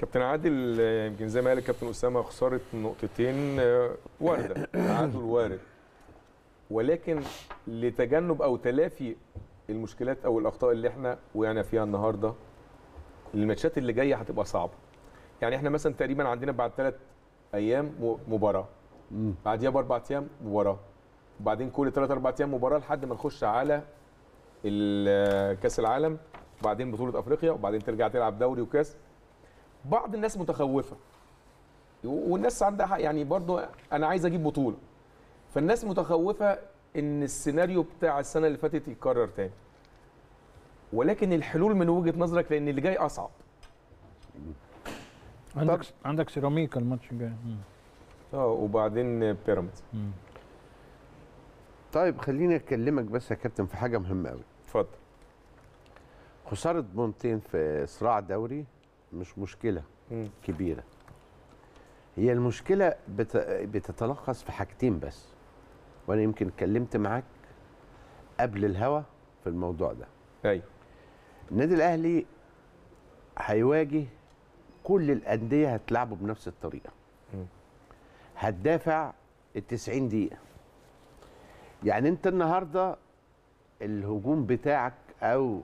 كابتن عادل يمكن زي ما قال الكابتن اسامه خساره نقطتين آه، وارده تعادل وارد ولكن لتجنب او تلافي المشكلات او الاخطاء اللي احنا وقعنا فيها النهارده الماتشات اللي جايه هتبقى صعبه يعني احنا مثلا تقريبا عندنا بعد ثلاث ايام مباراه بعديها باربع ايام مباراه وبعدين كل ثلاث اربع ايام مباراه لحد ما نخش على كاس العالم وبعدين بطوله افريقيا وبعدين ترجع تلعب دوري وكاس بعض الناس متخوفه والناس عندها حق يعني برضو انا عايز اجيب بطوله فالناس متخوفه ان السيناريو بتاع السنه اللي فاتت يتكرر تاني ولكن الحلول من وجهه نظرك لان اللي جاي اصعب عندك عندك سيراميكا الماتش الجاي اه وبعدين بيراميدز طيب خليني اكلمك بس يا كابتن في حاجه مهمه قوي اتفضل خساره بونتين في صراع دوري مش مشكله كبيره هي المشكله بت... بتتلخص في حاجتين بس وانا يمكن اتكلمت معاك قبل الهوا في الموضوع ده ايوه النادي الاهلي هيواجه كل الانديه هتلعبه بنفس الطريقه هتدافع ال 90 دقيقه يعني انت النهارده الهجوم بتاعك او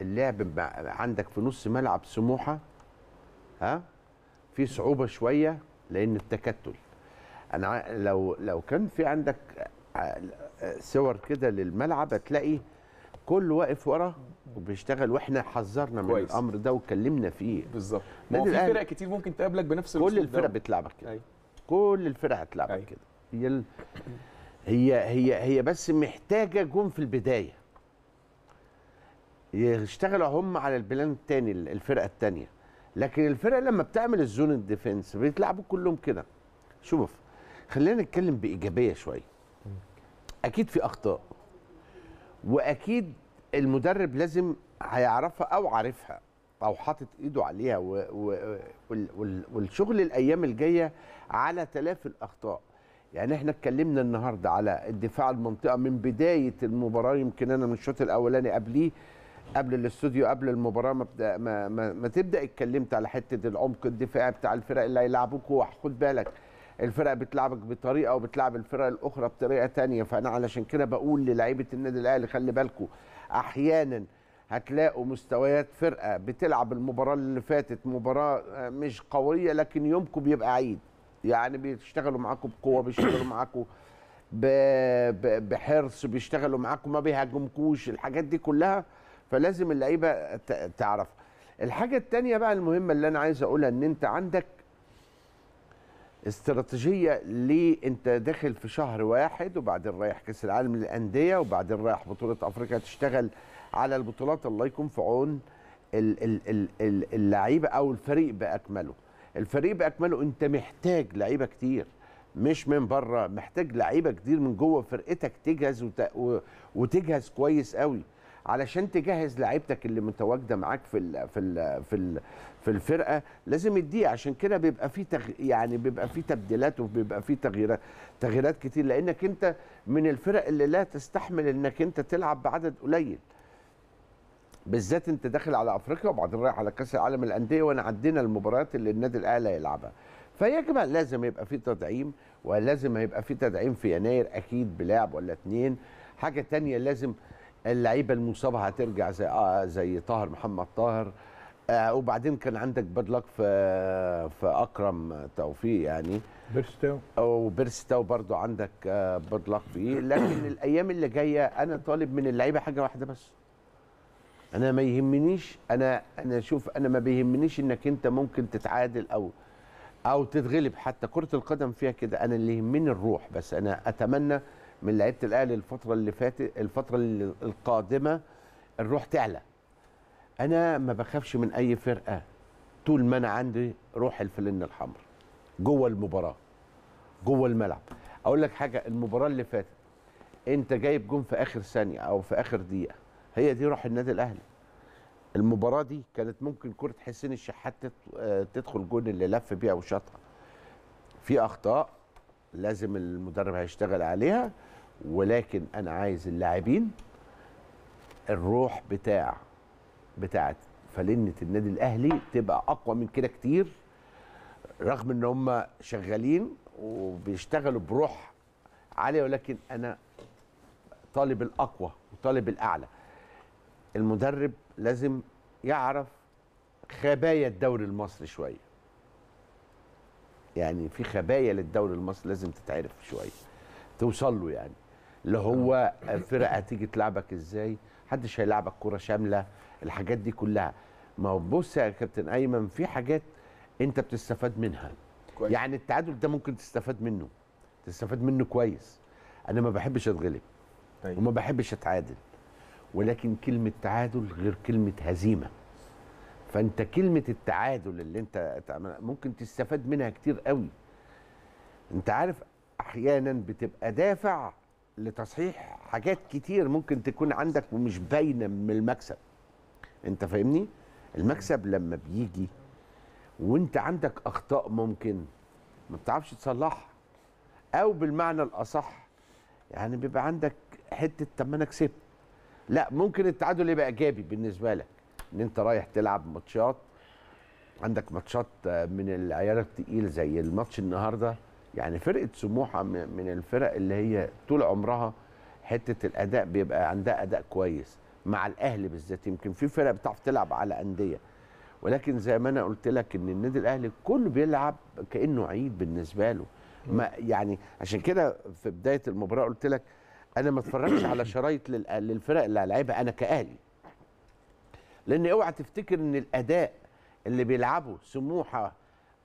اللعب عندك في نص ملعب سموحه ها في صعوبه شويه لان التكتل انا لو لو كان في عندك صور كده للملعب هتلاقي كله واقف ورا وبيشتغل واحنا حذرنا من الامر ده واتكلمنا فيه بالظبط في فرق كتير ممكن تقابلك بنفس كل الفرق بتلعبك كده أي. كل الفرق هتلعبك أي. كده هي ال... هي هي هي بس محتاجه جون في البدايه يشتغلوا هم على البلان الثاني الفرقه الثانيه لكن الفرق لما بتعمل الزون الديفنس بيتلعبوا كلهم كده شوف خلينا نتكلم بايجابيه شويه اكيد في اخطاء واكيد المدرب لازم هيعرفها او عارفها او حاطط ايده عليها و... و... وال... والشغل الايام الجايه على تلافي الاخطاء يعني احنا اتكلمنا النهارده على الدفاع المنطقه من بدايه المباراه يمكن انا من الشوط الاولاني قبليه قبل الاستوديو قبل المباراه ما, ما, ما, ما تبدا اتكلمت على حته العمق الدفاعي بتاع الفرق اللي هيلعبوكوا وخد بالك الفرق بتلعبك بطريقه وبتلعب الفرق الاخرى بطريقه ثانيه فانا علشان كده بقول للعيبه النادي الاهلي خلي بالكوا احيانا هتلاقوا مستويات فرقه بتلعب المباراه اللي فاتت مباراه آه، مش قويه لكن يومكم بيبقى عيد يعني بيشتغلوا معاكم بقوه بيشتغلوا معاكم بحرص بيشتغلوا معاكم ما بيهاجمكوش الحاجات دي كلها فلازم اللعيبه تعرفها الحاجه الثانيه بقى المهمه اللي انا عايز اقولها ان انت عندك استراتيجيه ليه انت داخل في شهر واحد وبعدين رايح كاس العالم للانديه وبعدين رايح بطوله افريقيا تشتغل على البطولات الله يكون في عون اللعيبه او الفريق باكمله الفريق باكمله انت محتاج لعيبه كتير مش من بره محتاج لعيبه كتير من جوه فرقتك تجهز وتجهز كويس قوي علشان تجهز لعيبتك اللي متواجده معاك في الـ في الـ في الـ في الفرقه لازم تديه عشان كده بيبقى في تغ... يعني بيبقى في تبديلات وبيبقى في تغييرات تغييرات كتير لانك انت من الفرق اللي لا تستحمل انك انت تلعب بعدد قليل بالذات انت داخل على افريقيا وبعدين رايح على كاس العالم الانديه وانا عدينا المباريات اللي النادي الاهلي هيلعبها فيجب لازم يبقى في تدعيم ولازم هيبقى في تدعيم في يناير اكيد بلاعب ولا اتنين حاجه تانية لازم اللعيبه المصابه هترجع زي آه زي طاهر محمد طاهر آه وبعدين كان عندك باد لك في في اكرم توفيق يعني بيرستاو وبيرستاو برضه عندك آه باد لك فيه لكن الايام اللي جايه انا طالب من اللعيبه حاجه واحده بس انا ما يهمنيش انا انا شوف انا ما بيهمنيش انك انت ممكن تتعادل او او تتغلب حتى كره القدم فيها كده انا اللي يهمني الروح بس انا اتمنى من لعيبه الاهلي الفتره اللي فاتت الفتره القادمه الروح تعلى انا ما بخافش من اي فرقه طول ما انا عندي روح الفلن الحمر جوه المباراه جوه الملعب اقول لك حاجه المباراه اللي فاتت انت جايب جون في اخر ثانيه او في اخر دقيقه هي دي روح النادي الاهلي المباراه دي كانت ممكن كره حسين الشحات تدخل جون اللي لف بيها وشاطها في اخطاء لازم المدرب هيشتغل عليها ولكن انا عايز اللاعبين الروح بتاع بتاعت فلنه النادي الاهلي تبقى اقوى من كده كتير رغم ان هم شغالين وبيشتغلوا بروح عاليه ولكن انا طالب الاقوى وطالب الاعلى المدرب لازم يعرف خبايا الدوري المصري شويه يعني في خبايا للدوري المصري لازم تتعرف شويه توصل له يعني اللي هو فرقه تيجي تلعبك ازاي محدش هيلعبك كره شامله الحاجات دي كلها ما هو بص يا كابتن ايمن في حاجات انت بتستفاد منها كويس. يعني التعادل ده ممكن تستفاد منه تستفاد منه كويس انا ما بحبش اتغلب طيب. وما بحبش اتعادل ولكن كلمه تعادل غير كلمه هزيمه فانت كلمه التعادل اللي انت ممكن تستفاد منها كتير قوي انت عارف احيانا بتبقى دافع لتصحيح حاجات كتير ممكن تكون عندك ومش باينه من المكسب انت فاهمني المكسب لما بيجي وانت عندك اخطاء ممكن ما بتعرفش تصلحها او بالمعنى الاصح يعني بيبقى عندك حته طب ما انا كسبت لا ممكن التعادل يبقى ايجابي بالنسبه لك ان انت رايح تلعب ماتشات عندك ماتشات من العيار التقيل زي الماتش النهارده يعني فرقه سموحه من الفرق اللي هي طول عمرها حته الاداء بيبقى عندها اداء كويس مع الاهلي بالذات يمكن في فرق بتعرف تلعب على انديه ولكن زي ما انا قلت لك ان النادي الاهلي كله بيلعب كانه عيد بالنسبه له ما يعني عشان كده في بدايه المباراه قلت لك انا ما اتفرجش على شرايط للفرق اللي هلاعبها انا كاهلي لان اوعى تفتكر ان الاداء اللي بيلعبه سموحه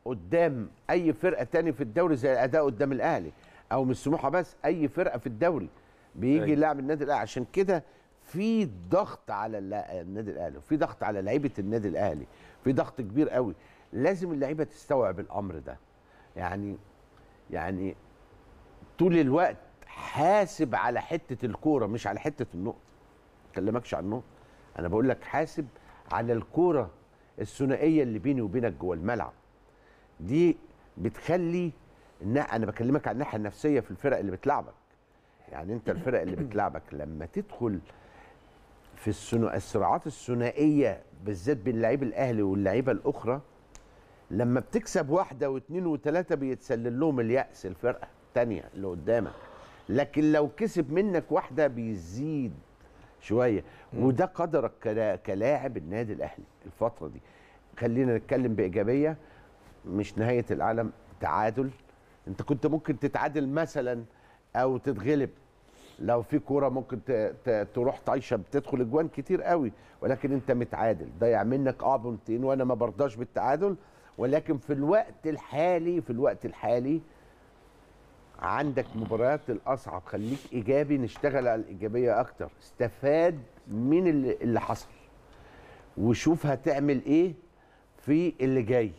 قدام اي فرقه تاني في الدوري زي الاداء قدام الاهلي او مش سموحه بس اي فرقه في الدوري بيجي أيوة. لاعب النادي الاهلي عشان كده في ضغط على النادي الاهلي وفي ضغط على لعيبه النادي الاهلي في ضغط كبير قوي لازم اللعيبه تستوعب الامر ده يعني يعني طول الوقت حاسب على حته الكوره مش على حته النقطه ما اكلمكش عن النقطه انا بقول لك حاسب على الكوره الثنائيه اللي بيني وبينك جوه الملعب دي بتخلي انا بكلمك عن الناحيه النفسيه في الفرق اللي بتلعبك يعني انت الفرق اللي بتلعبك لما تدخل في السنو... الصراعات الثنائيه بالذات بين اللعيب الاهلي واللعيبه الاخرى لما بتكسب واحده واثنين وثلاثه بيتسلل لهم الياس الفرقه الثانيه اللي قدامك لكن لو كسب منك واحده بيزيد شويه وده قدرك كلاعب النادي الاهلي الفتره دي خلينا نتكلم بايجابيه مش نهايه العالم تعادل انت كنت ممكن تتعادل مثلا او تتغلب لو في كوره ممكن تروح طايشه بتدخل اجوان كتير قوي ولكن انت متعادل ضيع منك اه بنتين وانا ما برضاش بالتعادل ولكن في الوقت الحالي في الوقت الحالي عندك مباريات الاصعب خليك ايجابي نشتغل على الايجابيه اكتر استفاد من اللي حصل وشوف هتعمل ايه في اللي جاي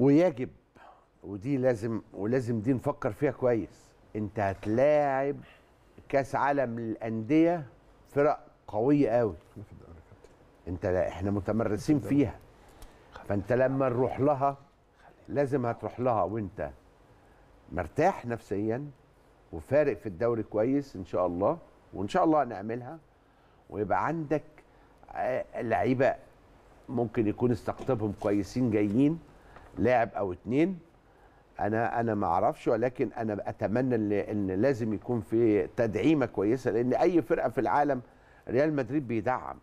ويجب ودي لازم ولازم دي نفكر فيها كويس انت هتلاعب كاس عالم للانديه فرق قويه قوي انت لا احنا متمرسين فيها فانت لما نروح لها لازم هتروح لها وانت مرتاح نفسيا وفارق في الدوري كويس ان شاء الله وان شاء الله نعملها ويبقى عندك آه، لعيبه ممكن يكون استقطبهم كويسين جايين لاعب او اتنين انا انا ما اعرفش ولكن انا اتمنى ان لازم يكون في تدعيمه كويسه لان اي فرقه في العالم ريال مدريد بيدعم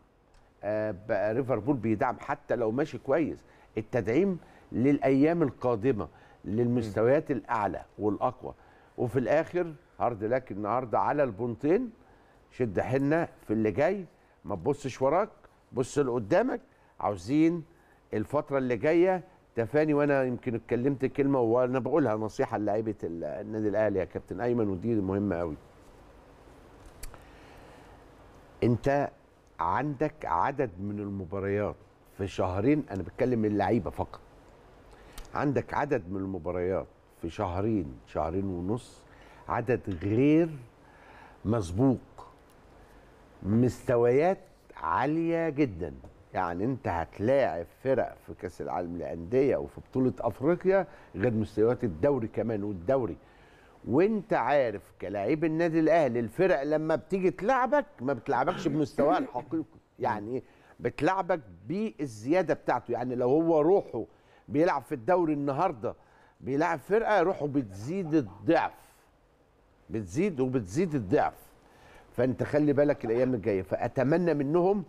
آه، ليفربول بيدعم حتى لو ماشي كويس التدعيم للايام القادمه للمستويات الاعلى والاقوى وفي الاخر هارد لك النهارده على البونتين شد حنه في اللي جاي ما تبصش وراك بص لقدامك عاوزين الفتره اللي جايه تفاني وانا يمكن اتكلمت كلمه وانا بقولها نصيحه لعيبه النادي الاهلي يا كابتن ايمن ودي مهمه قوي انت عندك عدد من المباريات في شهرين انا بتكلم اللعيبه فقط عندك عدد من المباريات في شهرين شهرين ونص عدد غير مسبوق مستويات عاليه جدا يعني انت هتلاعب فرق في كاس العالم للانديه وفي بطوله افريقيا غير مستويات الدوري كمان والدوري وانت عارف كلاعب النادي الاهلي الفرق لما بتيجي تلعبك ما بتلعبكش بمستواها الحقيقي يعني ايه؟ بتلعبك بالزياده بتاعته يعني لو هو روحه بيلعب في الدوري النهارده بيلعب فرقه روحه بتزيد الضعف بتزيد وبتزيد الضعف فانت خلي بالك الايام الجايه فاتمنى منهم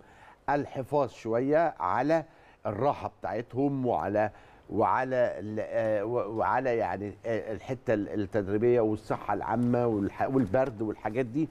الحفاظ شويه على الراحه بتاعتهم وعلى وعلى آه، وعلى يعني آه، الحته التدريبيه والصحه العامه والبرد والحاجات دي